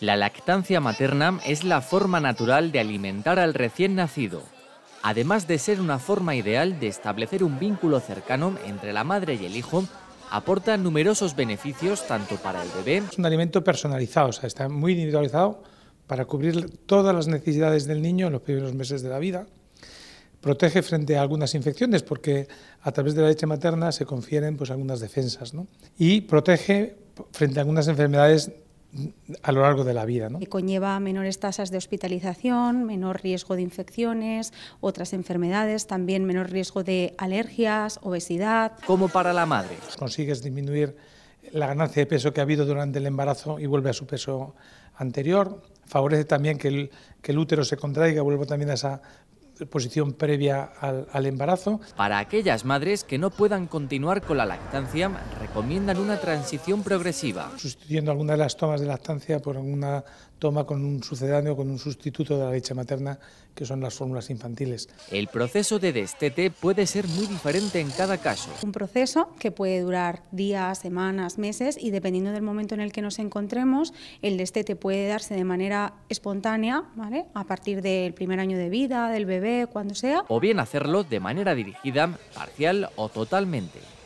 La lactancia materna es la forma natural de alimentar al recién nacido, además de ser una forma ideal de establecer un vínculo cercano entre la madre y el hijo, aporta numerosos beneficios tanto para el bebé. Es un alimento personalizado, o sea, está muy individualizado para cubrir todas las necesidades del niño en los primeros meses de la vida. Protege frente a algunas infecciones porque a través de la leche materna se confieren pues, algunas defensas. ¿no? Y protege frente a algunas enfermedades a lo largo de la vida. ¿no? conlleva menores tasas de hospitalización, menor riesgo de infecciones, otras enfermedades, también menor riesgo de alergias, obesidad. Como para la madre. Consigues disminuir la ganancia de peso que ha habido durante el embarazo y vuelve a su peso anterior. Favorece también que el, que el útero se contraiga, vuelvo también a esa posición previa al, embarazo. Para aquellas madres que no puedan continuar con la lactancia, recomiendan una transición progresiva. Sustituyendo alguna de las tomas de lactancia por alguna toma con un sucedáneo, con un sustituto de la leche materna, que son las fórmulas infantiles. El proceso de destete puede ser muy diferente en cada caso. Un proceso que puede durar días, semanas, meses y dependiendo del momento en el que nos encontremos, el destete puede darse de manera espontánea, ¿vale? a partir del primer año de vida del bebé cuando sea. O bien hacerlo de manera dirigida, parcial o totalmente.